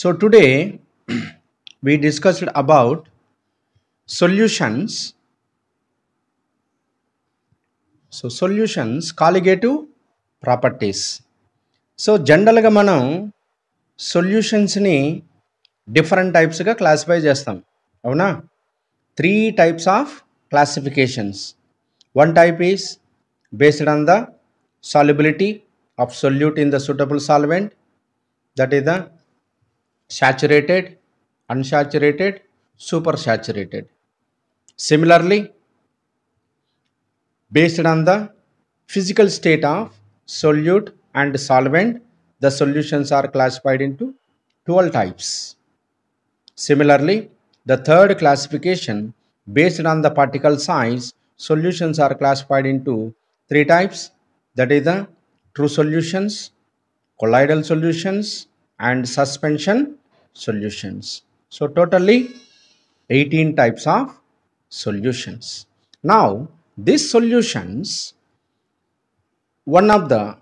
So today we discussed about solutions so solutions colligative properties so జనరల్గా మనం సొల్యూషన్స్ని different టైప్స్గా క్లాసిఫై చేస్తాం అవునా three types of classifications one type is based on the solubility of solute in the suitable solvent that is the saturated, unsaturated, supersaturated. Similarly, based on the physical state of solute and solvent, the solutions are classified into 12 types. Similarly, the third classification based on the particle size, solutions are classified into three types that is the true solutions, colloidal solutions and suspension solutions. So totally 18 types of solutions. Now these solutions, one of the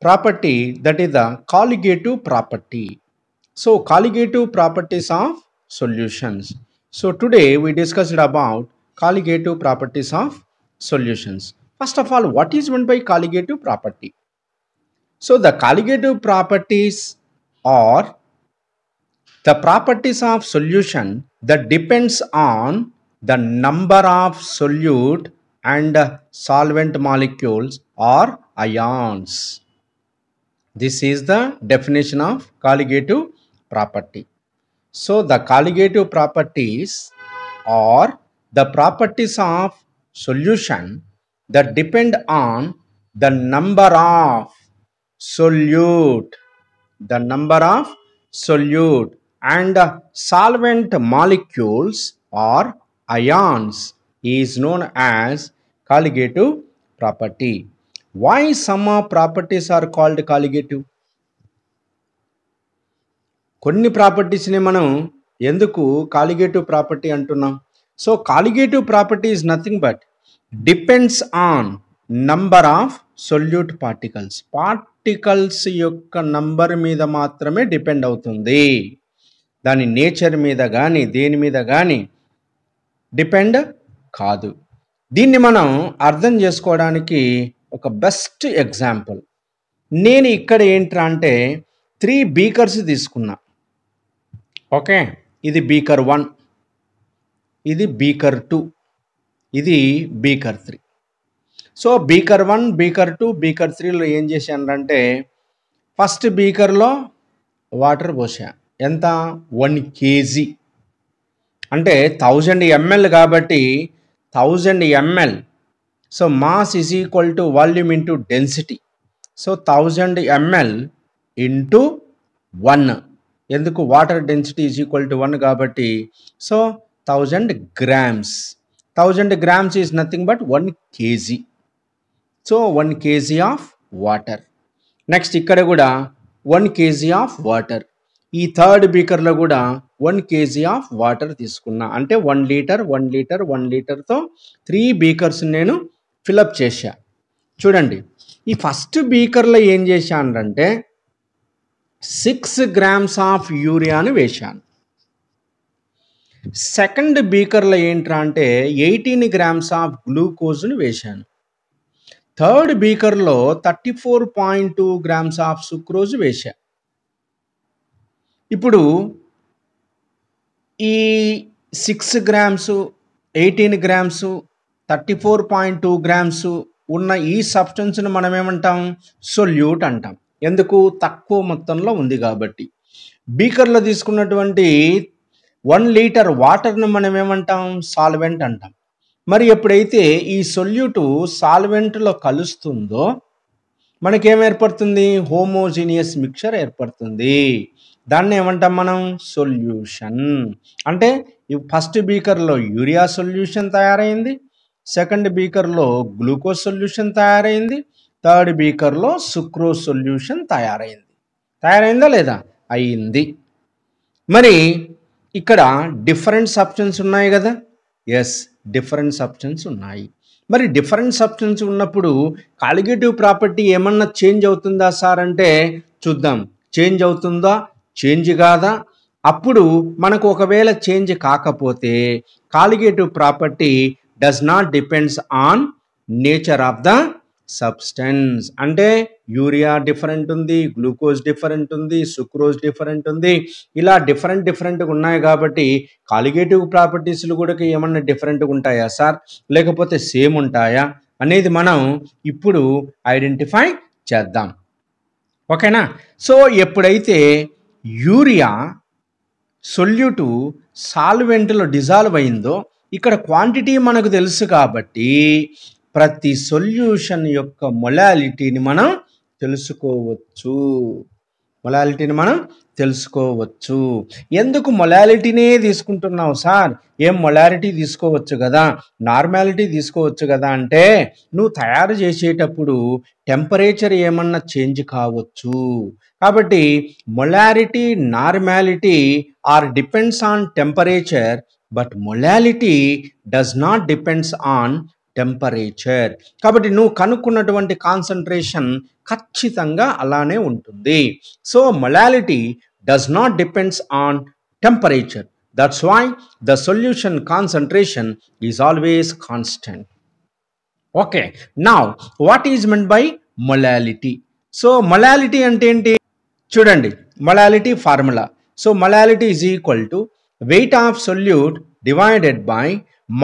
property that is the colligative property. So colligative properties of solutions. So today we discussed about colligative properties of solutions. First of all, what is meant by colligative property? So the colligative properties are the properties of solution that depends on the number of solute and solvent molecules or ions. This is the definition of colligative property. So the colligative properties are the properties of solution that depend on the number of solute, the number of solute and solvent molecules or ions is known as colligative property why some properties are called colligative కొన్ని ప్రాపర్టీస్ని మనం ఎందుకు colligative property అంటున్నాం so colligative property is nothing but depends on number of solute particles particles యొక్క నంబర్ మీద మాత్రమే depend అవుతుంది దాని నేచర్ మీద కానీ దేని మీద కానీ డిపెండ్ కాదు దీన్ని మనం అర్థం చేసుకోవడానికి ఒక బెస్ట్ ఎగ్జాంపుల్ నేను ఇక్కడ ఏంట్రా అంటే త్రీ బీకర్స్ తీసుకున్నా ఓకే ఇది బీకర్ వన్ ఇది బీకర్ టూ ఇది beaker three so beaker one beaker two beaker త్రీలో ఏం చేశానంటే ఫస్ట్ బీకర్లో వాటర్ పోసాను ఎంత వన్ కేజీ అంటే థౌజండ్ ఎంఎల్ కాబట్టి thousand ML so mass is equal to volume into density so thousand ML into one ఎందుకు water density is equal to one కాబట్టి so thousand grams thousand grams is nothing but one KG so one KG of water next ఇక్కడ కూడా one KG of water ఈ third బీకర్లో కూడా one KG of water తీసుకున్నా అంటే one litre one litre one లీటర్తో three beakers నేను fill up చేశా చూడండి ఈ ఫస్ట్ బీకర్లో ఏం చేశానంటే సిక్స్ గ్రామ్స్ ఆఫ్ యూరియాను వేశాను సెకండ్ బీకర్లో ఏంట్రా అంటే ఎయిటీన్ గ్రామ్స్ ఆఫ్ గ్లూకోజ్ను వేశాను థర్డ్ బీకర్లో thirty four point two grams of sucrose వేశాను ఇప్పుడు ఈ six grams eighteen grams thirty four point two grams ఉన్న ఈ సబ్స్టెన్స్ను మనం ఏమంటాం సొల్యూట్ అంటాం ఎందుకు తక్కువ మొత్తంలో ఉంది కాబట్టి బీకర్లో తీసుకున్నటువంటి వన్ లీటర్ వాటర్ను మనం ఏమంటాం సాల్వెంట్ అంటాం మరి ఎప్పుడైతే ఈ సొల్యూటు సాల్వెంట్లో కలుస్తుందో మనకేం ఏర్పడుతుంది హోమోజీనియస్ మిక్చర్ ఏర్పడుతుంది దాన్ని ఏమంటాం మనం సొల్యూషన్ అంటే ఫస్ట్ బీకర్లో యూరియా సొల్యూషన్ తయారైంది సెకండ్ బీకర్లో గ్లూకోజ్ సొల్యూషన్ తయారైంది థర్డ్ బీకర్లో సుక్రోజ్ సొల్యూషన్ తయారైంది తయారైందా లేదా అయింది మరి ఇక్కడ డిఫరెంట్ సబ్స్టెన్స్ ఉన్నాయి కదా ఎస్ డిఫరెంట్ సబ్స్టెన్స్ ఉన్నాయి మరి డిఫరెంట్ సబ్స్టెన్స్ ఉన్నప్పుడు కాలిగేటివ్ ప్రాపర్టీ ఏమన్నా చేంజ్ అవుతుందా సార్ అంటే చూద్దాం చేంజ్ అవుతుందా చేంజ్ కాదా అప్పుడు మనకు ఒకవేళ చేంజ్ కాకపోతే colligative property does not depends on nature of the substance అంటే యూరియా డిఫరెంట్ ఉంది గ్లూకోజ్ డిఫరెంట్ ఉంది సుక్రోజ్ డిఫరెంట్ ఉంది ఇలా డిఫరెంట్ డిఫరెంట్గా ఉన్నాయి కాబట్టి కాలిగేటివ్ ప్రాపర్టీస్లు కూడా ఏమన్నా డిఫరెంట్గా ఉంటాయా సార్ లేకపోతే సేమ్ ఉంటాయా అనేది మనం ఇప్పుడు ఐడెంటిఫై చేద్దాం ఓకేనా సో ఎప్పుడైతే యూరియా సొల్యూట్ సాల్వెంట్లో డిజాల్వ్ అయిందో ఇక్కడ క్వాంటిటీ మనకు తెలుసు కాబట్టి ప్రతి సొల్యూషన్ యొక్క మొలాలిటీని మనం తెలుసుకోవచ్చు మొలాలిటీని మనం తెలుసుకోవచ్చు ఎందుకు మొలాలిటీనే తీసుకుంటున్నావు సార్ ఏం మొలాలిటీ తీసుకోవచ్చు కదా నార్మాలిటీ తీసుకోవచ్చు కదా అంటే నువ్వు తయారు చేసేటప్పుడు టెంపరేచర్ ఏమన్నా చేంజ్ కావచ్చు కాబట్టి molality normality are depends on temperature but molality does not depends on temperature కాబట్టి నువ్వు కనుక్కున్నటువంటి కాన్సన్ట్రేషన్ ఖచ్చితంగా అలానే ఉంటుంది so molality does not depends on temperature that's why the solution concentration is always constant okay నా what is meant by molality so molality అంటే ఏంటి చూడండి molality formula so molality is equal to weight of solute divided by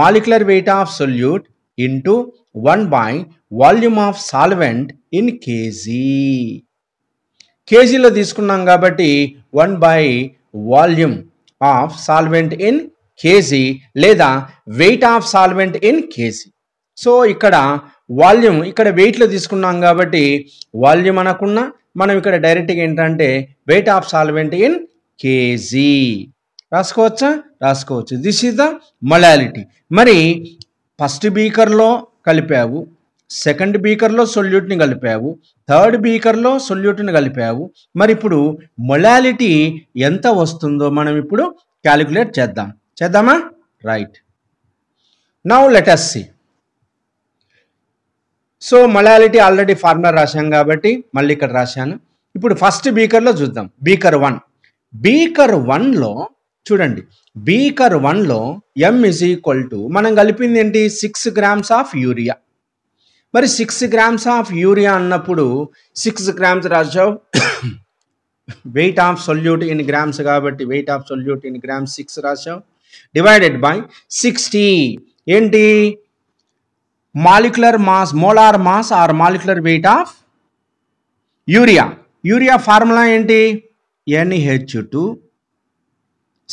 molecular weight of solute into one by volume of solvent in KG కేజీలో తీసుకున్నాం కాబట్టి one by volume of solvent in KG లేదా weight of solvent in KG so ఇక్కడ volume ఇక్కడ వెయిట్లో తీసుకున్నాం కాబట్టి volume అనకుండా మనం ఇక్కడ డైరెక్ట్గా ఏంటంటే weight of solvent in KG రాసుకోవచ్చా రాసుకోవచ్చు దిస్ ఈజ్ ద మొలాలిటీ మరి ఫస్ట్ బీకర్లో కలిపావు సెకండ్ బీకర్లో సొల్యూట్ని కలిపావు థర్డ్ బీకర్లో సొల్యూట్ని కలిపావు మరి ఇప్పుడు మొలాలిటీ ఎంత వస్తుందో మనం ఇప్పుడు క్యాలిక్యులేట్ చేద్దాం చేద్దామా right now let's see so molality already formula రాశాం కాబట్టి మళ్ళీ ఇక్కడ రాశాను ఇప్పుడు ఫస్ట్ బీకర్లో చూద్దాం బీకర్ వన్ బీకర్ వన్లో చూడండి బీకర్ వన్లో ఎం ఇజ్ ఈక్వల్ టు మనం కలిపింది ఏంటి సిక్స్ గ్రామ్స్ ఆఫ్ యూరియా మరి సిక్స్ గ్రామ్స్ ఆఫ్ యూరియా అన్నప్పుడు సిక్స్ గ్రామ్స్ రాజావు weight of solute in grams కాబట్టి weight of solute in grams six రాశావు డివైడెడ్ బై సిక్స్టీ ఏంటి molecular mass molar mass or molecular weight of urea urea formula ఏంటి NH two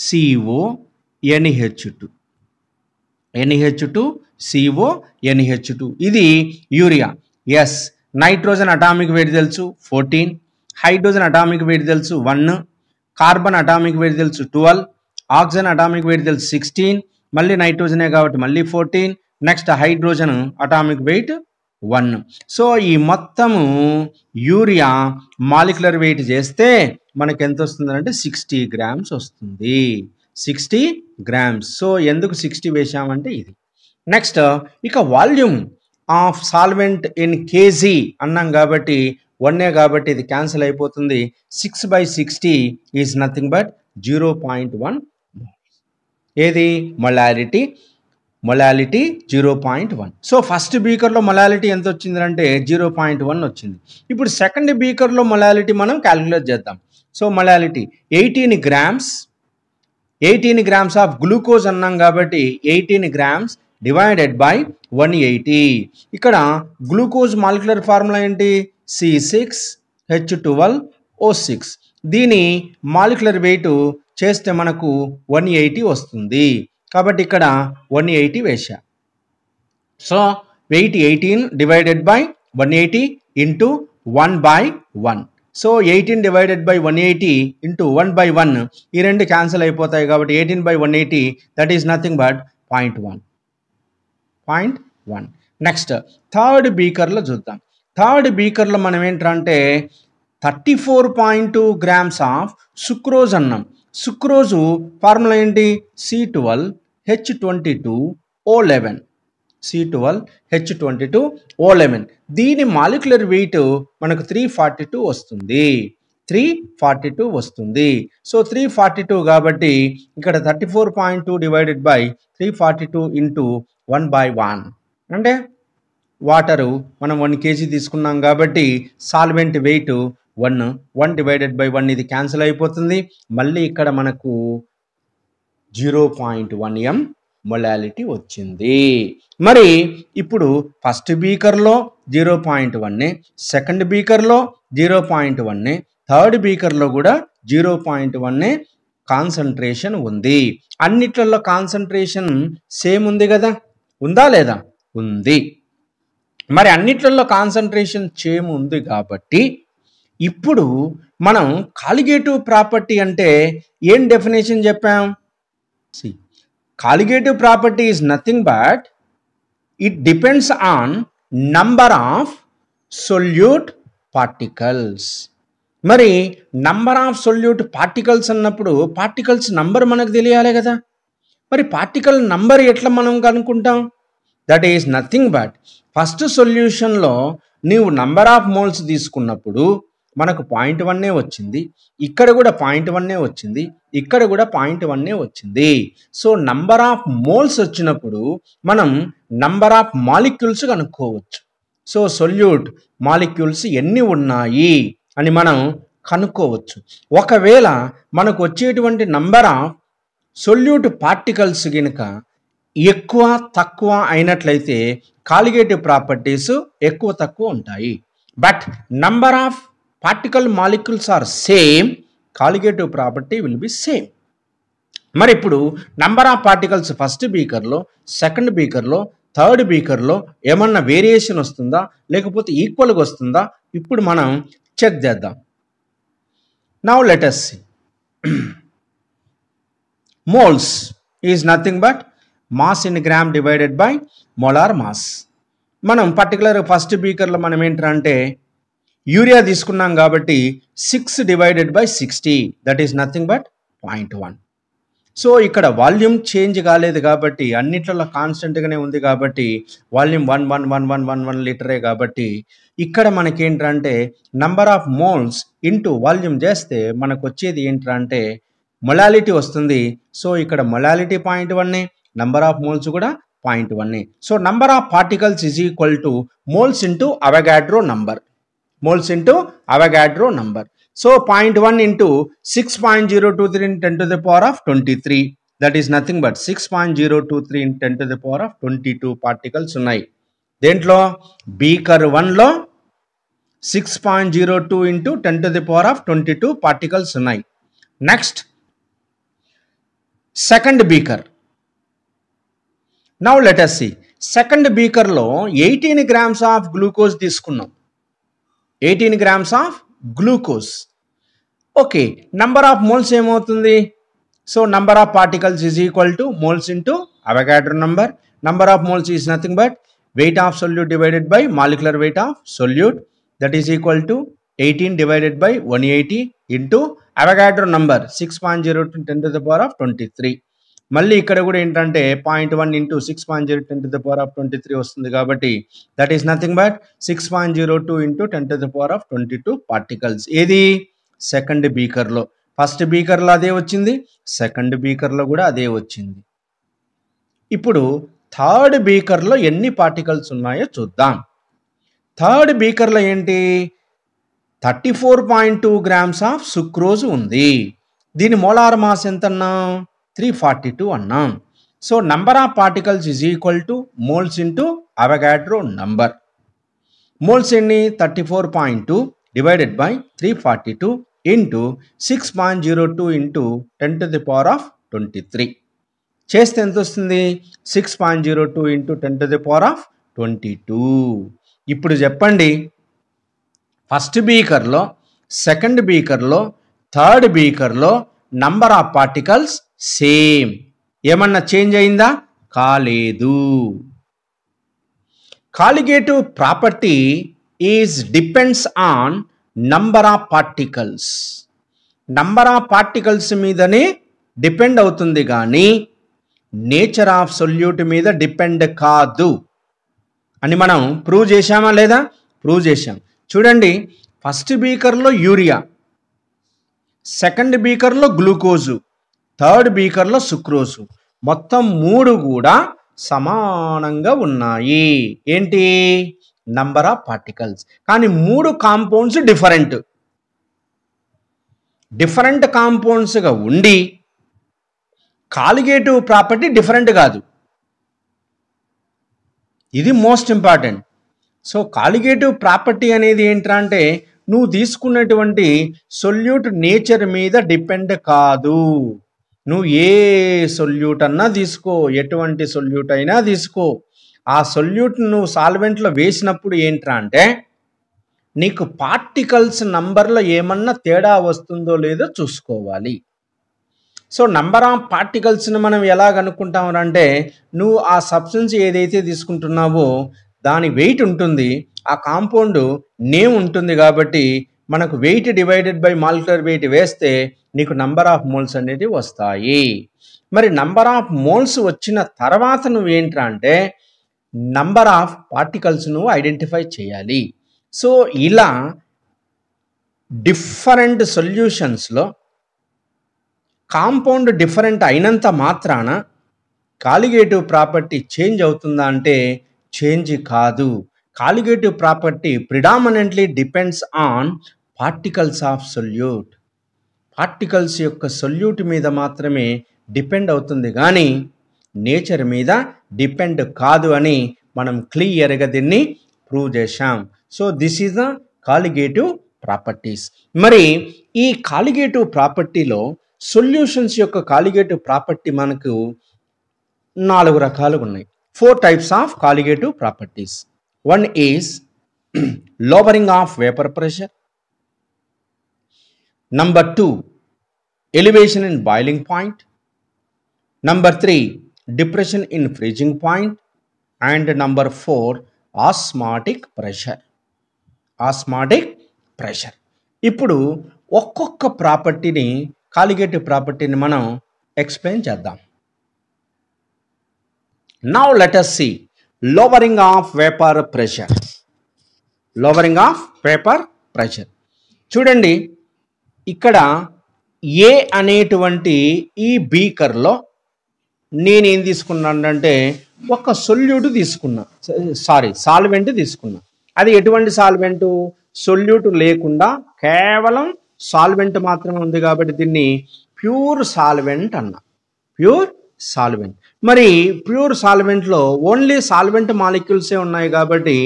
CO NH two NH two CO NH two ఇది urea is nitrogen atomic weight తెలుసు fourteen hydrogen atomic weight తెలుసు one carbon atomic weight తెలుసు twelve oxygen atomic weight తెలుసు sixteen మళ్ళీ నైట్రోజనే కాబట్టి మళ్ళీ fourteen next hydrogen atomic weight one so ఈ మొత్తము యూరియా మాలిక్యులర్ వెయిట్ చేస్తే మనకు ఎంత వస్తుందంటే సిక్స్టీ గ్రామ్స్ వస్తుంది సిక్స్టీ గ్రామ్స్ సో ఎందుకు సిక్స్టీ వేసామంటే ఇది నెక్స్ట్ ఇక volume of solvent in KG అన్నాం కాబట్టి వన్నే కాబట్టి ఇది క్యాన్సిల్ అయిపోతుంది six by sixty is nothing but zero point one ఏది molarity molality zero point one so first బీకర్లో molality ఎంత వచ్చిందంటే జీరో పాయింట్ వన్ వచ్చింది ఇప్పుడు సెకండ్ బీకర్లో మొలాలిటీ మనం క్యాలిక్యులేట్ చేద్దాం so molality eighteen grams eighteen grams of glucose అన్నాం కాబట్టి eighteen grams divided by one eighty ఇక్కడ గ్లూకోజ్ మాలిక్యులర్ ఫార్ములా ఏంటి C six H twelve O six దీని మాలిక్యులర్ వెయిట్ చేస్తే మనకు వన్ ఎయిటీ వస్తుంది కాబట్టి ఇక్కడ వన్ ఎయిటీ వేసా so weight eighteen divided by one eighty into one by one so eighteen divided by one eighty into one by one ఈ రెండు cancel అయిపోతాయి కాబట్టి eighteen by one eighty that is nothing but point one point one next third బీకర్లో చూద్దాం third బీకర్లో మనం ఏంటంటే thirty four point two grams of sucrose అన్నాం సుక్రోజు ఫార్ములా ఏంటి C twelve H twenty two O eleven C twelve H twenty two O eleven దీని molecular weight మనకు three forty two వస్తుంది త్రీ ఫార్టీ టూ వస్తుంది so three forty two కాబట్టి ఇక్కడ thirty four point two divided by three forty two into one by one అంటే water మనం one KG తీసుకున్నాం కాబట్టి solvent weight one one divided by one ఇది cancel అయిపోతుంది మళ్ళీ ఇక్కడ మనకు zero point one M molality వచ్చింది మరి ఇప్పుడు ఫస్ట్ బీకర్లో జీరో పాయింట్ వన్ సెకండ్ బీకర్లో జీరో పాయింట్ వన్ థర్డ్ బీకర్లో కూడా జీరో పాయింట్ వన్ కాన్సన్ట్రేషన్ ఉంది అన్నిట్లలో కాన్సన్ట్రేషన్ సేమ్ ఉంది కదా ఉందా లేదా ఉంది మరి అన్నిట్లలో కాన్సన్ట్రేషన్ సేమ్ ఉంది కాబట్టి ఇప్పుడు మనం కాలిగేటివ్ ప్రాపర్టీ అంటే ఏం డెఫినేషన్ చెప్పాం colligative property is nothing but it depends on number of solute particles మరి నంబర్ ఆఫ్ సొల్యూట్ పార్టికల్స్ అన్నప్పుడు పార్టికల్స్ నంబర్ మనకు తెలియాలి కదా మరి పార్టికల్ నంబర్ ఎట్లా మనం కనుక్కుంటాం that is nothing but first సొల్యూషన్లో నీవు నంబర్ ఆఫ్ మోల్స్ తీసుకున్నప్పుడు మనకు పాయింట్ వన్నే వచ్చింది ఇక్కడ కూడా పాయింట్ వన్నే వచ్చింది ఇక్కడ కూడా పాయింట్ వన్నే వచ్చింది సో నంబర్ ఆఫ్ మోల్స్ వచ్చినప్పుడు మనం నంబర్ ఆఫ్ మాలిక్యూల్స్ కనుక్కోవచ్చు సో సొల్యూట్ మాలిక్యూల్స్ ఎన్ని ఉన్నాయి అని మనం కనుక్కోవచ్చు ఒకవేళ మనకు వచ్చేటువంటి నంబర్ ఆఫ్ సొల్యూట్ పార్టికల్స్ కనుక ఎక్కువ తక్కువ అయినట్లయితే కాలిగేటివ్ ప్రాపర్టీస్ ఎక్కువ తక్కువ ఉంటాయి but number of particle molecules are same colligative property will be same మరి ఇప్పుడు నంబర్ ఆఫ్ పార్టికల్స్ ఫస్ట్ బీకర్లో సెకండ్ బీకర్లో థర్డ్ బీకర్లో ఏమన్నా వేరియేషన్ వస్తుందా లేకపోతే ఈక్వల్గా వస్తుందా ఇప్పుడు మనం చెక్ చేద్దాం now let us moles is nothing but mass in gram divided by molar mass మనం పర్టికులర్ ఫస్ట్ బీకర్లో మనం ఏంటంటే యూరియా తీసుకున్నాం కాబట్టి six divided by sixty that is nothing but point one so ఇక్కడ వాల్యూమ్ చేంజ్ కాలేదు కాబట్టి అన్నిట్లలో కాన్స్టెంట్గానే ఉంది కాబట్టి volume one one one one one one లీటరే కాబట్టి ఇక్కడ మనకి ఏంటంటే number of moles into volume చేస్తే మనకు వచ్చేది ఏంటంటే మొలాలిటీ వస్తుంది సో ఇక్కడ మొలాలిటీ పాయింట్ వన్నే నంబర్ ఆఫ్ మోల్స్ కూడా పాయింట్ వన్నే so number of particles is equal to moles into Avogadro number moles into Avogadro number so point one into six point zero two three in ten to the power of twenty three that is nothing but six point zero two three in ten to the power of twenty two particles ఉన్నాయి దేంట్లో beaker వన్లో six point zero two into ten to the power of twenty two particles ఉన్నాయి next second beaker now let us see second బీకర్లో eighteen grams of glucose తీసుకున్నాం 18 grams of glucose. Okay, number of moles same outundi. So, number of particles is equal to moles into Avogadro number. Number of moles is nothing but weight of solute divided by molecular weight of solute. That is equal to 18 divided by 180 into Avogadro number 6.0 to 10 to the power of 23. మళ్ళీ ఇక్కడ కూడా ఏంటంటే point one into six point zero ten to the power of twenty three వస్తుంది కాబట్టి that is nothing but six point zero two into ten to the power of twenty two particles ఏది second బీకర్లో first బీకర్లో అదే వచ్చింది second బీకర్లో కూడా అదే వచ్చింది ఇప్పుడు థర్డ్ బీకర్లో ఎన్ని పార్టికల్స్ ఉన్నాయో చూద్దాం థర్డ్ బీకర్లో ఏంటి thirty four point two grams of sucrose ఉంది దీని మోలార్ మాస్ ఎంత త్రీ ఫార్టీ టూ అన్నాం so number of particles is equal to moles into Avogadro number moles ఎన్ని thirty four point two divided by three forty two into six point zero two into ten to the power of twenty three చేస్తే ఎంత వస్తుంది six point zero two into ten to the power of twenty two ఇప్పుడు చెప్పండి first బీకర్లో second బీకర్లో third బీకర్లో number of particles same ఏమన్నా change అయిందా కాలేదు colligative property is depends on number of particles number of particles మీదనే depend అవుతుంది కానీ నేచర్ ఆఫ్ సొల్యూట్ మీద డిపెండ్ కాదు అని మనం ప్రూవ్ చేశామా లేదా ప్రూవ్ చేశాం చూడండి ఫస్ట్ బీకర్లో యూరియా సెకండ్ బీకర్లో గ్లూకోజు థర్డ్ బీకర్లో సుక్రోసు మొత్తం మూడు కూడా సమానంగా ఉన్నాయి ఏంటి నంబర్ ఆఫ్ పార్టికల్స్ కానీ మూడు కాంపౌండ్స్ డిఫరెంట్ డిఫరెంట్ కాంపౌండ్స్గా ఉండి కాలిగేటివ్ ప్రాపర్టీ డిఫరెంట్ కాదు ఇది most important so colligative property అనేది ఏంట్రా అంటే నువ్వు తీసుకున్నటువంటి సొల్యూట్ నేచర్ మీద డిపెండ్ కాదు నువ్వు ఏ సొల్యూట్ అన్నా తీసుకో ఎటువంటి సొల్యూట్ అయినా తీసుకో ఆ సొల్యూట్ నువ్వు సాల్వెంట్లో వేసినప్పుడు ఏంట్రా అంటే నీకు పార్టికల్స్ నంబర్లో ఏమన్నా తేడా వస్తుందో లేదో చూసుకోవాలి సో నంబర్ ఆఫ్ పార్టికల్స్ని మనం ఎలా కనుక్కుంటాం అంటే నువ్వు ఆ సబ్స్టెన్స్ ఏదైతే తీసుకుంటున్నావో దాని వెయిట్ ఉంటుంది ఆ కాంపౌండ్ నేమ్ ఉంటుంది కాబట్టి మనకు weight divided by molecular weight వేస్తే నీకు నంబర్ ఆఫ్ మోల్స్ అనేది వస్తాయి మరి నంబర్ ఆఫ్ మోల్స్ వచ్చిన తర్వాత నువ్వేంట్రా అంటే నంబర్ ఆఫ్ పార్టికల్స్ నువ్వు ఐడెంటిఫై చేయాలి సో ఇలా డిఫరెంట్ సొల్యూషన్స్లో కాంపౌండ్ డిఫరెంట్ అయినంత మాత్రాన కాలిగేటివ్ ప్రాపర్టీ చేంజ్ అవుతుందా అంటే చేంజ్ కాదు colligative property predominantly depends on particles of solute particles యొక్క సొల్యూట్ మీద మాత్రమే డిపెండ్ అవుతుంది కానీ నేచర్ మీద డిపెండ్ కాదు అని మనం క్లియర్గా దీన్ని ప్రూవ్ చేశాం so this is the colligative properties మరి ఈ కాలిగేటివ్ ప్రాపర్టీలో సొల్యూషన్స్ యొక్క కాలిగేటివ్ ప్రాపర్టీ మనకు నాలుగు రకాలు ఉన్నాయి four types of colligative properties one is lowering of vapour pressure Number two elevation in boiling point Number three depression in freezing point and number four osmotic pressure osmotic pressure ఇప్పుడు ఒక్కొక్క ప్రాపర్టీని కాలిగేటివ్ ప్రాపర్టీని మనం explain చేద్దాం now let's see lowering of vapour pressure lowering of paper pressure చూడండి ఇక్కడ ఏ అనేటువంటి ఈ బీకర్లో నేనేం తీసుకున్నానంటే ఒక సొల్యూట్ తీసుకున్నా సారీ సాల్వెంట్ తీసుకున్నా అది ఎటువంటి సాల్వెంట్ సొల్యూట్ లేకుండా కేవలం సాల్వెంట్ మాత్రమే ఉంది కాబట్టి దీన్ని ప్యూర్ సాల్వెంట్ అన్న ప్యూర్ సాల్వెంట్ మరి ప్యూర్ సాల్వెంట్లో ఓన్లీ సాల్వెంట్ మాలిక్యూల్సే ఉన్నాయి కాబట్టి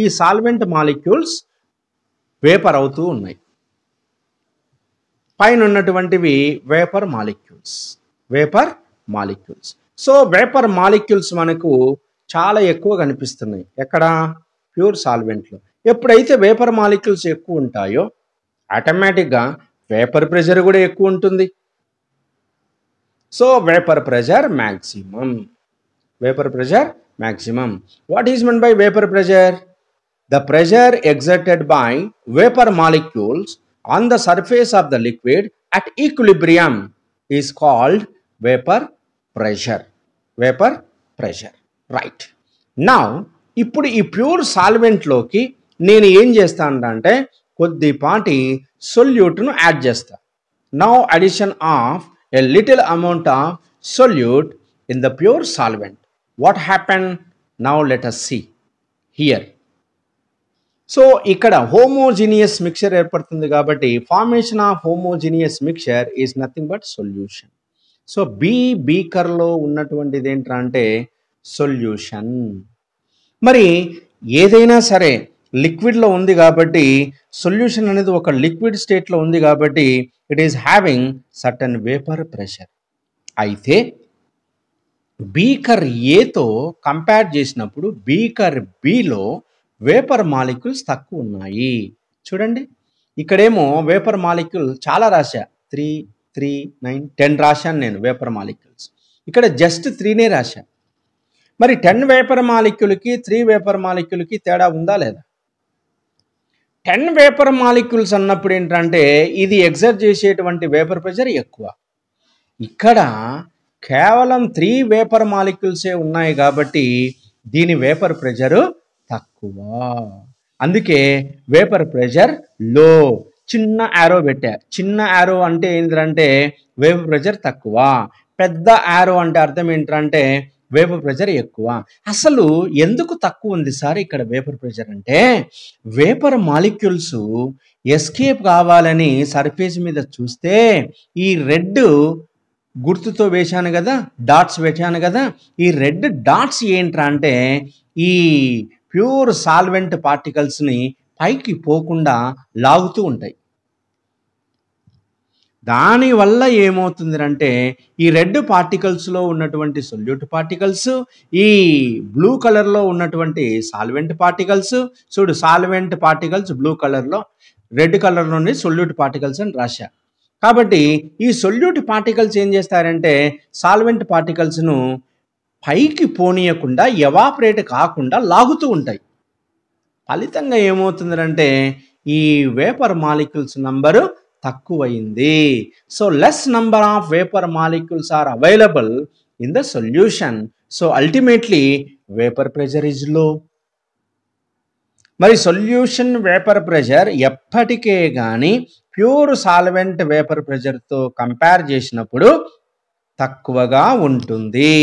ఈ సాల్వెంట్ మాలిక్యూల్స్ వేపర్ అవుతూ ఉన్నాయి పైన ఉన్నటువంటివి vapour molecules vapour molecules so vapour molecules మనకు చాలా ఎక్కువ కనిపిస్తున్నాయి ఎక్కడ ప్యూర్ సాల్వెంట్లు ఎప్పుడైతే వేపర్ మాలిక్యూల్స్ ఎక్కువ ఉంటాయో ఆటోమేటిక్గా వేపర్ ప్రెషర్ కూడా ఎక్కువ ఉంటుంది so vapour pressure maximum vapour pressure maximum what is meant by vapour pressure the pressure exerted by vapour molecules on the surface of the liquid at equilibrium is called vapour pressure vapour pressure right నా ఇప్పుడు ఈ pure సాల్వెంట్లోకి నేను ఏం చేస్తానంటే కొద్దిపాటి సొల్యూట్ను add చేస్తా now addition of a little amount of solute in the pure solvent what happen now let us see here so ఇక్కడ హోమోజీనియస్ మిక్చర్ ఏర్పడుతుంది కాబట్టి formation of homogeneous mixture is nothing but solution so B బీకర్లో ఉన్నటువంటిది ఏంట్రా అంటే solution మరి ఏదైనా సరే లిక్విడ్లో ఉంది కాబట్టి సొల్యూషన్ అనేది ఒక లిక్విడ్ స్టేట్లో ఉంది కాబట్టి it is having certain vapour pressure అయితే బీకర్ ఏతో కంపేర్ చేసినప్పుడు బీకర్ బిలో వేపర్ మాలిక్యూల్స్ తక్కువ ఉన్నాయి చూడండి ఇక్కడేమో వేపర్ మాలిక్యూల్ చాలా రాశా త్రీ త్రీ నైన్ టెన్ రాశాను నేను వేపర్ మాలిక్యూల్స్ ఇక్కడ జస్ట్ త్రీనే రాశా మరి టెన్ వేపర్ మాలిక్యులకి త్రీ వేపర్ మాలిక్యులకి తేడా ఉందా లేదా టెన్ వేపర్ మాలిక్యూల్స్ అన్నప్పుడు ఏంటంటే ఇది ఎగ్జర్ చేసేటువంటి వేపర్ ప్రెషర్ ఎక్కువ ఇక్కడ కేవలం త్రీ వేపర్ మాలిక్యూల్సే ఉన్నాయి కాబట్టి దీని వేపర్ ప్రెషరు తక్కువ అందుకే వేపర్ ప్రెషర్ లో చిన్న యారో పెట్టా చిన్న యారో అంటే ఏంటంటే వేపర్ ప్రెషర్ తక్కువ పెద్ద యారో అంటే అర్థం ఏంటంటే వేపర్ ప్రెషర్ ఎక్కువ అసలు ఎందుకు తక్కువ ఉంది సార్ ఇక్కడ వేపర్ ప్రెషర్ అంటే వేపర్ మాలిక్యూల్స్ ఎస్కేప్ కావాలని సర్ఫేస్ మీద చూస్తే ఈ రెడ్ గుర్తుతో వేశాను కదా డాట్స్ వేశాను కదా ఈ రెడ్ డాట్స్ ఏంట్రా అంటే ఈ ప్యూర్ సాల్వెంట్ పార్టికల్స్ని పైకి పోకుండా లాగుతూ ఉంటాయి దానివల్ల ఏమవుతుంది అంటే ఈ రెడ్ పార్టికల్స్లో ఉన్నటువంటి సొల్యూట్ పార్టికల్స్ ఈ బ్లూ కలర్లో ఉన్నటువంటి సాల్వెంట్ పార్టికల్స్ చూడు సాల్వెంట్ పార్టికల్స్ బ్లూ కలర్లో రెడ్ కలర్లోని సొల్యూట్ పార్టికల్స్ అని రాశా కాబట్టి ఈ సొల్యూట్ పార్టికల్స్ ఏం చేస్తారంటే సాల్వెంట్ పార్టికల్స్ను పైకి పోనీయకుండా ఎవాపరేట్ కాకుండా లాగుతూ ఉంటాయి ఫలితంగా ఏమవుతుందంటే ఈ వేపర్ మాలిక్యూల్స్ నంబరు తక్కువైంది so less number of vapour molecules are available in the solution so ultimately vapour pressure is low మరి సొల్యూషన్ వేపర్ ప్రెషర్ ఎప్పటికే కానీ ప్యూర్ సాల్వెంట్ వేపర్ ప్రెషర్తో కంపేర్ చేసినప్పుడు తక్కువగా ఉంటుంది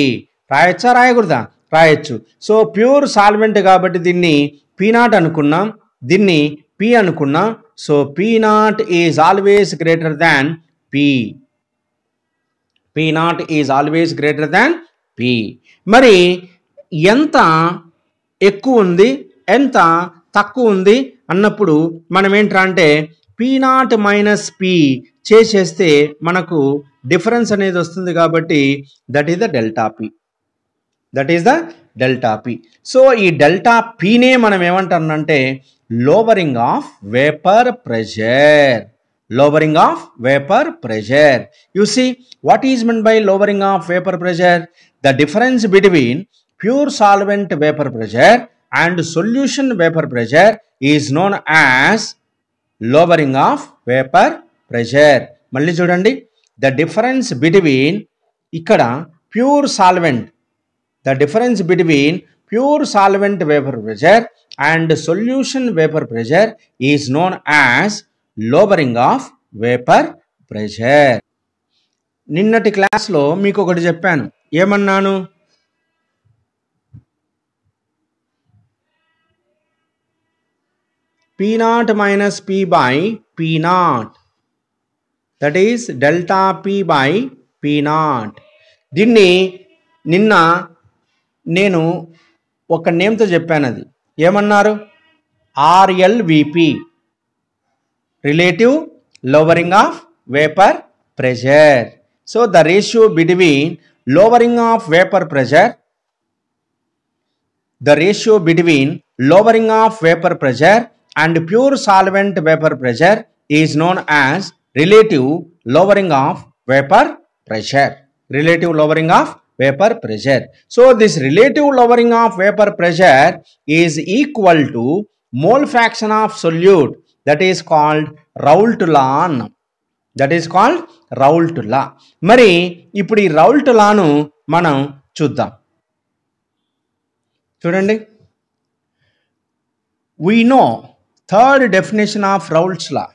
రాయొచ్చా రాయకూడదా రాయొచ్చు సో ప్యూర్ సాల్వెంట్ కాబట్టి దీన్ని పీనాట్ అనుకున్నాం దీన్ని పి అనుకున్నాం so P naught is always greater than P P naught is always greater than P మరి ఎంత ఎక్కువ ఉంది ఎంత తక్కువ ఉంది అన్నప్పుడు మనం ఏంట్రా అంటే పీనాట్ మైనస్ పి చేసేస్తే మనకు డిఫరెన్స్ అనేది వస్తుంది కాబట్టి that is the delta P that is the delta P so ఈ డెల్టా పీనే మనం ఏమంటానంటే lowering of vapour pressure lowering of vapour pressure you see what is meant by lowering of vapour pressure the difference between pure solvent vapour pressure and solution vapour pressure is known as lowering of vapour pressure మళ్ళీ చూడండి the difference between ఇక్కడ pure solvent the difference between pure solvent vapor pressure and solution vapor pressure is known as lowering of vapor pressure. నిన్నటి క్లాస్లో మీకు ఒకటి చెప్పాను ఏమన్నాను P not minus P by P not that is delta P by P not దీన్ని నిన్న నేను ఒక నేమ్తో చెప్పాను అది ఏమన్నారు RLVP relative lowering of vapour pressure so the ratio between lowering of vapour pressure the ratio between lowering of vapour pressure and pure solvent vapour pressure is known as relative lowering of vapour pressure relative lowering of vapor pressure. So, this relative lowering of vapor pressure is equal to mole fraction of solute that is called Raoult law. That is called Raoult law మరి ఇప్పుడు ఈ Raoult లాను మనం చూద్దాం చూడండి we know third definition of Raoult's law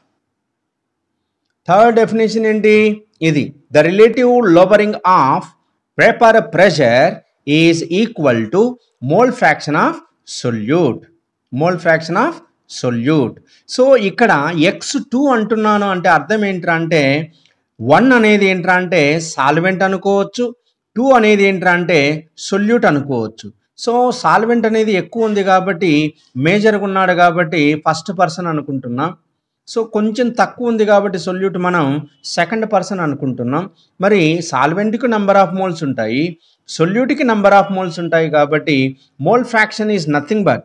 third definition ఏంటి ఇది the relative lowering of vapour pressure is equal to mole fraction of solute mole fraction of solute so ఇక్కడ ఎక్స్ టూ అంటున్నాను అంటే అర్థం ఏంటంటే వన్ అనేది ఏంటంటే సాల్వెంట్ అనుకోవచ్చు టూ అనేది ఏంటంటే సొల్యూట్ అనుకోవచ్చు సో సాల్వెంట్ అనేది ఎక్కువ ఉంది కాబట్టి మేజర్గా ఉన్నాడు కాబట్టి ఫస్ట్ పర్సన్ అనుకుంటున్నాం సో కొంచెం తక్కువ ఉంది కాబట్టి సొల్యూట్ మనం సెకండ్ పర్సన్ అనుకుంటున్నాం మరి సాల్వెంట్కి నెంబర్ ఆఫ్ మోల్స్ ఉంటాయి సొల్యూట్కి నంబర్ ఆఫ్ మోల్స్ ఉంటాయి కాబట్టి mole fraction is nothing but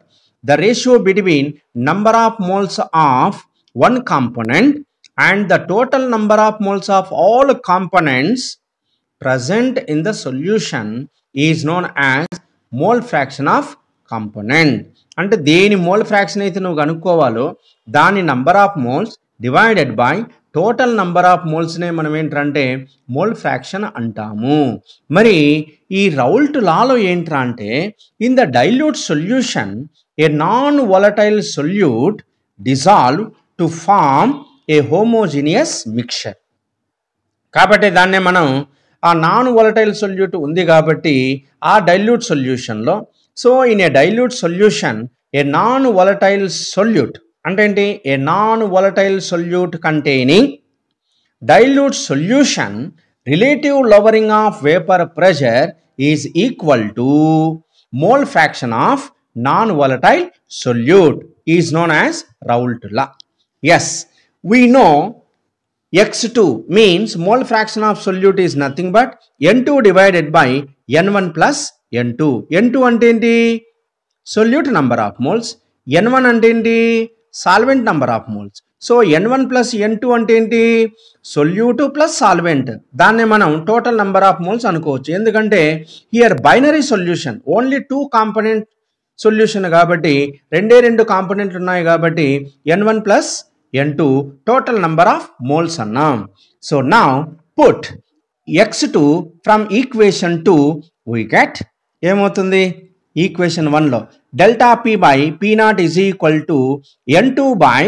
the ratio between number of moles of one component and the total number of moles of all components present in the solution is known as mole fraction of component అంటే దేని mole fraction అయితే నువ్వు కనుక్కోవాలో దాని number of moles divided by total number of మోల్స్నే మనం ఏంటంటే mole fraction అంటాము మరి ఈ రౌల్ట్ లాలో ఏంట్రా అంటే in the dilute solution a non volatile solute dissolve to form a homogeneous mixture కాబట్టి దాన్నే మనం ఆ నాన్ వొలటైల్ సొల్యూట్ ఉంది కాబట్టి ఆ డైల్యూట్ సొల్యూషన్లో So in a dilute solution, a non-volatile solute, and a non-volatile solute containing dilute solution, relative lowering of vapor pressure is equal to mole fraction of non-volatile solute is known as Raoult law. Yes, we know X2 means mole fraction of solute is nothing but N2 divided by N1 plus N two N two అంటే ఏంటి solute number of moles N one అంటే ఏంటి solvent number of moles so N one plus N two అంటే ఏంటి solute plus solvent దాన్ని మనం total number of moles అనుకోవచ్చు ఎందుకంటే here binary solution only two component solution కాబట్టి రెండే రెండు కాంపనెంట్లు ఉన్నాయి కాబట్టి N one plus N two total number of moles అన్నాం so now put X two from equation two we get ఏమవుతుంది ఈక్వేషన్ వన్లో delta P by P not is equal to N two by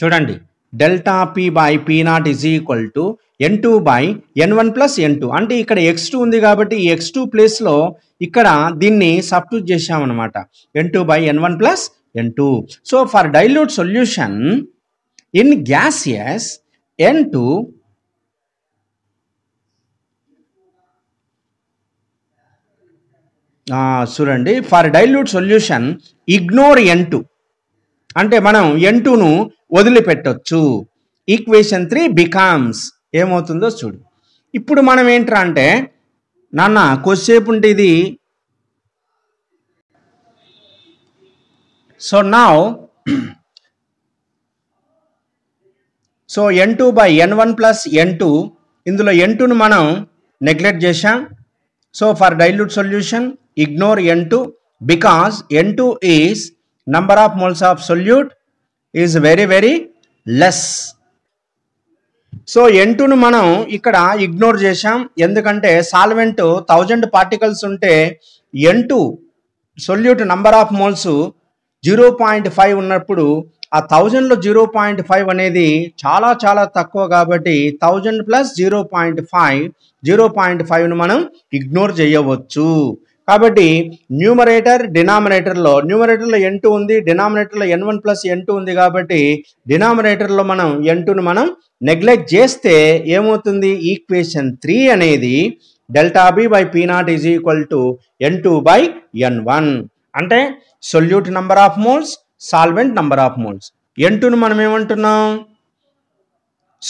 చూడండి delta P by P not is equal to N two by N one plus N two అంటే ఇక్కడ X two ఉంది కాబట్టి ఈ X two ప్లేస్లో ఇక్కడ దీన్ని substitute చేశామన్నమాట N two by N one plus N two so for dilute solution in gaseous N two చూడండి for dilute solution ignore N two అంటే మనం ఎన్ టూను వదిలిపెట్టొచ్చు ఈక్వేషన్ త్రీ బికామ్స్ ఏమవుతుందో చూడు ఇప్పుడు మనం ఏంట్రా అంటే నాన్న కొద్దిసేపు ఉంటే ఇది so now so N two by N one plus N two ఇందులో ఎన్ టూను మనం నెగ్లెక్ట్ చేశాం so for dilute solution ignore N two because N two is number of moles of solute is very very less so N టూను మనం ఇక్కడ ignore చేశాం ఎందుకంటే solvent thousand particles ఉంటే N two solute number of moles zero point five ఉన్నప్పుడు ఆ థౌజండ్లో zero point five అనేది చాలా చాలా తక్కువ కాబట్టి thousand plus zero point five zero point ఫైవ్ను మనం ఇగ్నోర్ చేయవచ్చు కాబట్టి న్యూమరేటర్ డినామినేటర్లో న్యూమరేటర్లో ఎన్ టూ ఉంది డినామినేటర్లో N one plus N two ఉంది కాబట్టి డినామినేటర్లో మనం ఎన్ టూను మనం నెగ్లెక్ట్ చేస్తే ఏమవుతుంది ఈక్వేషన్ త్రీ అనేది delta P by P not is equal to N two by N one అంటే solute number of moles solvent number of moles N మనం ఏమంటున్నాం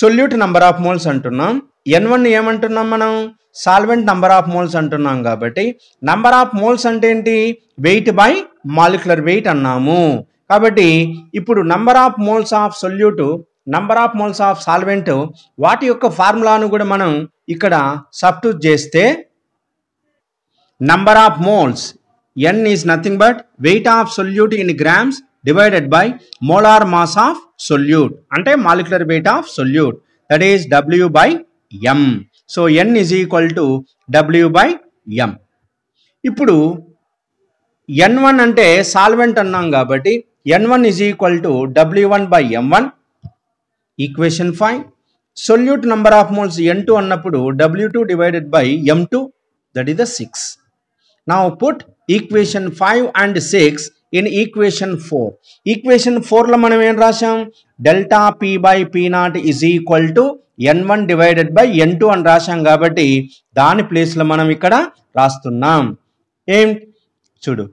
సొల్యూట్ నంబర్ ఆఫ్ మోల్స్ అంటున్నాం ఎన్ వన్ ఏమంటున్నాం మనం సాల్వెంట్ నంబర్ ఆఫ్ మోల్స్ అంటున్నాం కాబట్టి number of moles అంటే ఏంటి వెయిట్ బై మాలిక్యులర్ వెయిట్ అన్నాము కాబట్టి ఇప్పుడు number of moles of solute number of moles of solvent వాటి యొక్క ఫార్ములాను కూడా మనం ఇక్కడ సబ్స్టిట్యూట్ చేస్తే number of moles N is nothing but weight of solute in grams divided by molar mass of solute అంటే molecular weight of solute that is W by M so N is equal to W by M ఇప్పుడు N one అంటే solvent అన్నాం కాబట్టి N one is equal to W one by M one equation five solute number of moles N two అన్నప్పుడు W two divided by M two that is the six now put equation five and six in equation four equation ఫోర్లో మనం ఏం రాసాం delta P by P not equal to N one divided by N two అని రాసాం కాబట్టి దాని ప్లేస్లో మనం ఇక్కడ రాస్తున్నాం ఏం చూడు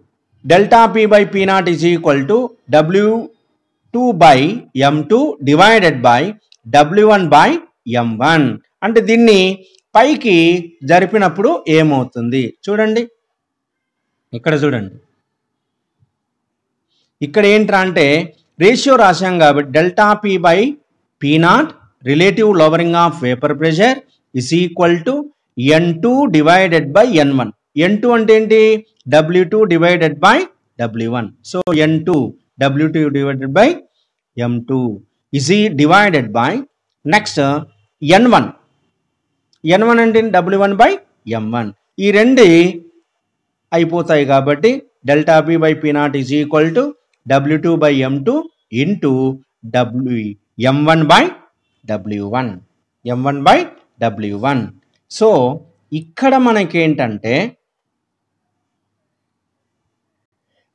delta P by P not is equal to W two by M two divided by W one by M one అంటే దీన్ని పైకి జరిపినప్పుడు ఏమవుతుంది చూడండి ఇక్కడ చూడండి ఇక్కడ ఏంట్రా అంటే రేషియో రాశాం కాబట్టి delta P by P not not relative lowering of vapour pressure is equal to N two divided by N one N two అంటే ఏంటి W two divided by W one so N two W two divided by M two ఈ divided by next N one N one అంటే W one by M one ఈ రెండు అయిపోతాయి కాబట్టి delta P by P not not is equal to W two by M two into W M one by W one M one by W one so ఇక్కడ మనకేంటంటే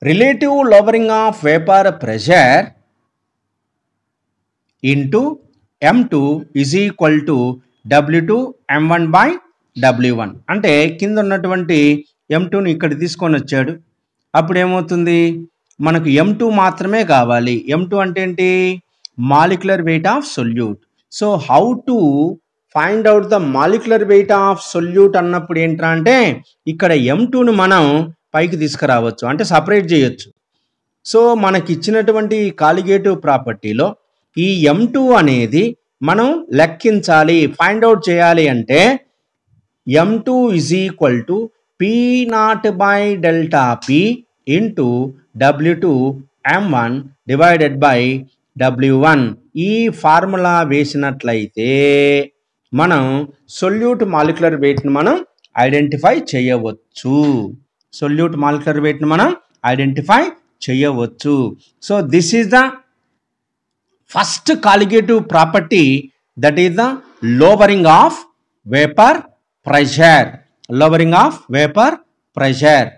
relative lowering of vapour pressure into M two is equal to W two M one by W one అంటే కింద ఉన్నటువంటి ఎం టూని ఇక్కడ తీసుకొని వచ్చాడు అప్పుడు ఏమవుతుంది మనకు ఎం టూ మాత్రమే కావాలి ఎం టూ అంటే ఏంటి molecular weight of solute so how to find out the molecular weight of solute అన్నప్పుడు ఏంట్రా అంటే ఇక్కడ ఎం టూను మనం పైకి తీసుకురావచ్చు అంటే సపరేట్ చేయొచ్చు సో మనకి ఇచ్చినటువంటి కాలిగేటివ్ ప్రాపర్టీలో ఈ ఎం టూ అనేది మనం లెక్కించాలి ఫైండ్ అవుట్ చేయాలి అంటే M two equal to P not by delta P into W two into one divided by W one ఈ ఫార్ములా వేసినట్లయితే మనం సొల్యూట్ మాలిక్యులర్ వెయిట్ని మనం ఐడెంటిఫై చేయవచ్చు సొల్యూట్ మాలిక్యులర్ వెయిట్ని మనం ఐడెంటిఫై చేయవచ్చు so this is the first colligative property that is the lowering of vapour pressure lowering of vapour pressure